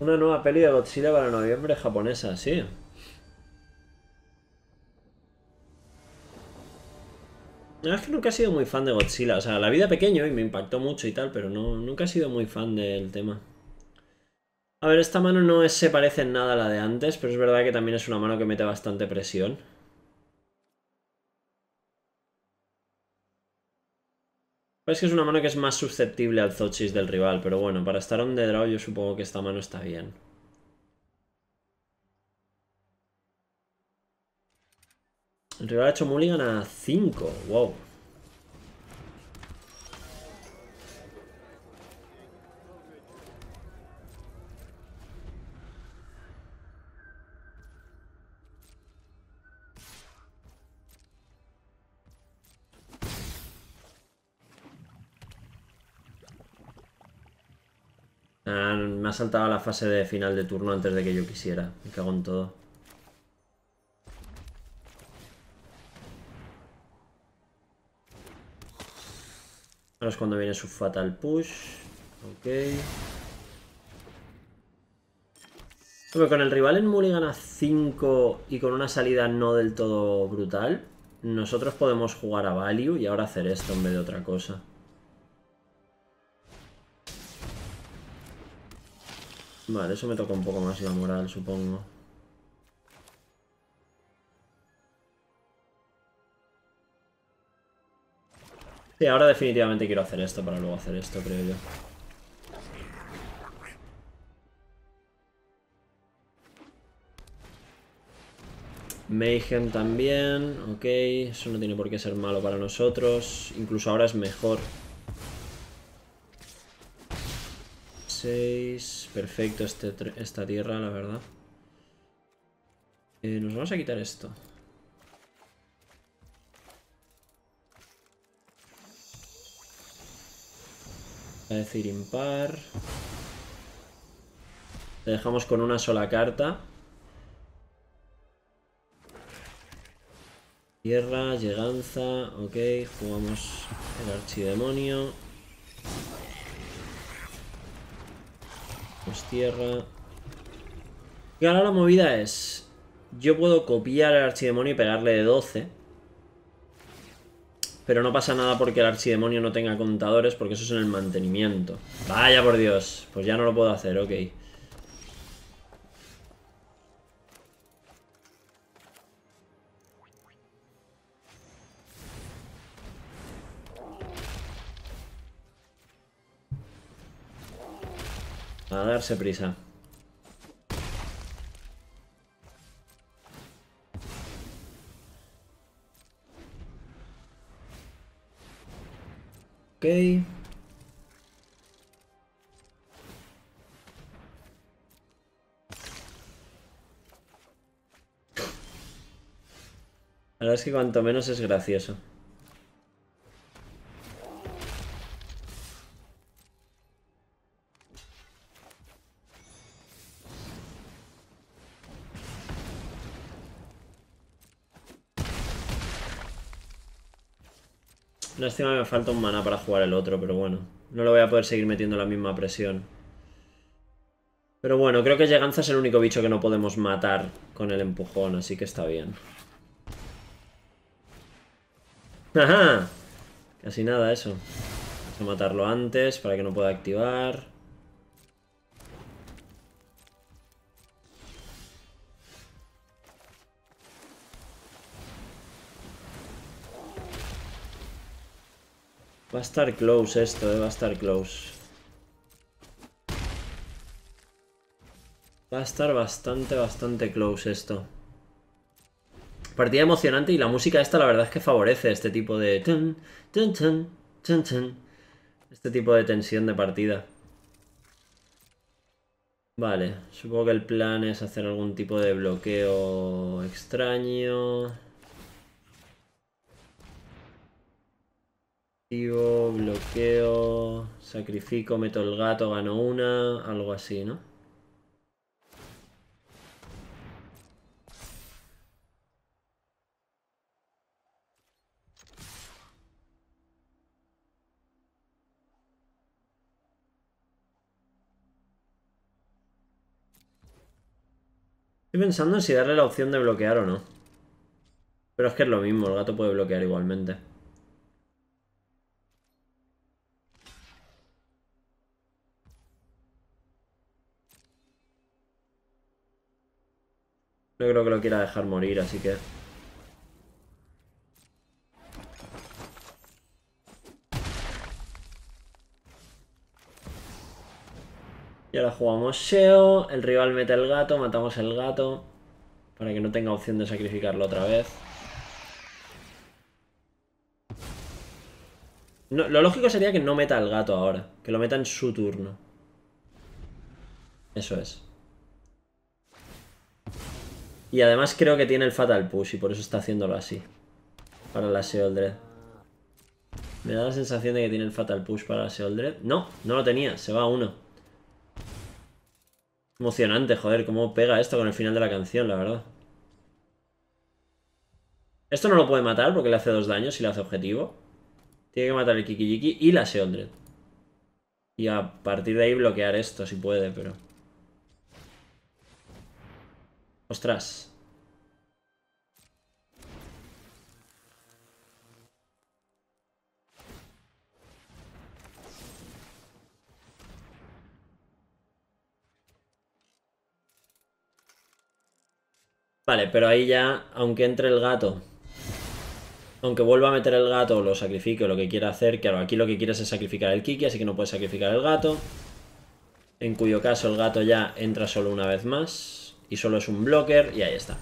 Una nueva peli de Godzilla para noviembre japonesa, sí. La verdad es que nunca he sido muy fan de Godzilla. O sea, la vida pequeño y me impactó mucho y tal, pero no, nunca he sido muy fan del tema. A ver, esta mano no se parece en nada a la de antes, pero es verdad que también es una mano que mete bastante presión. Es que es una mano que es más susceptible al Zochis del rival, pero bueno, para estar on the draw yo supongo que esta mano está bien. El rival ha hecho mulligan a 5, wow. me ha saltado la fase de final de turno antes de que yo quisiera. Me cago en todo. Ahora es cuando viene su fatal push. Ok. con el rival en Mulligan a 5 y con una salida no del todo brutal, nosotros podemos jugar a value y ahora hacer esto en vez de otra cosa. Vale, eso me toca un poco más la moral, supongo. Sí, ahora definitivamente quiero hacer esto para luego hacer esto, creo yo. Mayhem también, ok, eso no tiene por qué ser malo para nosotros, incluso ahora es mejor Perfecto este esta tierra, la verdad. Eh, nos vamos a quitar esto. A decir impar. Te dejamos con una sola carta. Tierra, lleganza, ok, jugamos el archidemonio. Pues tierra. Y ahora la movida es... Yo puedo copiar al archidemonio y pegarle de 12. Pero no pasa nada porque el archidemonio no tenga contadores, porque eso es en el mantenimiento. Vaya por Dios, pues ya no lo puedo hacer, ok. a darse prisa. Ok. La verdad es que cuanto menos es gracioso. Lástima que me falta un mana para jugar el otro, pero bueno. No lo voy a poder seguir metiendo la misma presión. Pero bueno, creo que Lleganza es el único bicho que no podemos matar con el empujón, así que está bien. ¡Ajá! Casi nada eso. Vamos a matarlo antes para que no pueda activar. Va a estar close esto, eh, va a estar close. Va a estar bastante, bastante close esto. Partida emocionante y la música esta la verdad es que favorece este tipo de... este tipo de tensión de partida. Vale, supongo que el plan es hacer algún tipo de bloqueo extraño... bloqueo, sacrifico, meto el gato, gano una, algo así, ¿no? Estoy pensando en si darle la opción de bloquear o no. Pero es que es lo mismo, el gato puede bloquear igualmente. No creo que lo quiera dejar morir, así que... Y ahora jugamos SEO, el rival mete el gato, matamos el gato para que no tenga opción de sacrificarlo otra vez. lo lógico sería que no meta el gato ahora, que lo meta en su turno. Eso es. Y además creo que tiene el Fatal Push y por eso está haciéndolo así. Para la Seoldred. Me da la sensación de que tiene el Fatal Push para la Seoldred. No, no lo tenía. Se va a uno. Emocionante, joder. Cómo pega esto con el final de la canción, la verdad. Esto no lo puede matar porque le hace dos daños y le hace objetivo. Tiene que matar el Kikijiki y la Seoldred. Y a partir de ahí bloquear esto si puede, pero... Ostras. Vale, pero ahí ya, aunque entre el gato, aunque vuelva a meter el gato o lo sacrifique lo que quiera hacer, claro, aquí lo que quieres es sacrificar el Kiki, así que no puedes sacrificar el gato, en cuyo caso el gato ya entra solo una vez más y solo es un blocker y ahí está.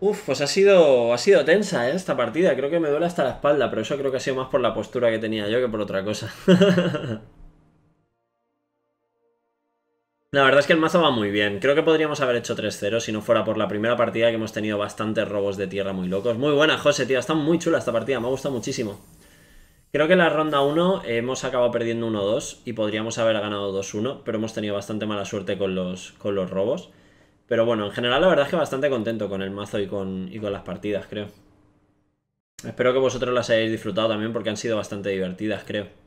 Uf, pues ha sido, ha sido tensa ¿eh? esta partida. Creo que me duele hasta la espalda, pero eso creo que ha sido más por la postura que tenía yo que por otra cosa. [LAUGHS] la verdad es que el mazo va muy bien. Creo que podríamos haber hecho 3-0 si no fuera por la primera partida que hemos tenido bastantes robos de tierra muy locos. Muy buena, José, tío. Está muy chula esta partida. Me ha gustado muchísimo. Creo que en la ronda 1 hemos acabado perdiendo 1-2 y podríamos haber ganado 2-1, pero hemos tenido bastante mala suerte con los, con los robos. Pero bueno, en general la verdad es que bastante contento con el mazo y con, con las partidas, creo. Espero que vosotros las hayáis disfrutado también porque han sido bastante divertidas, creo.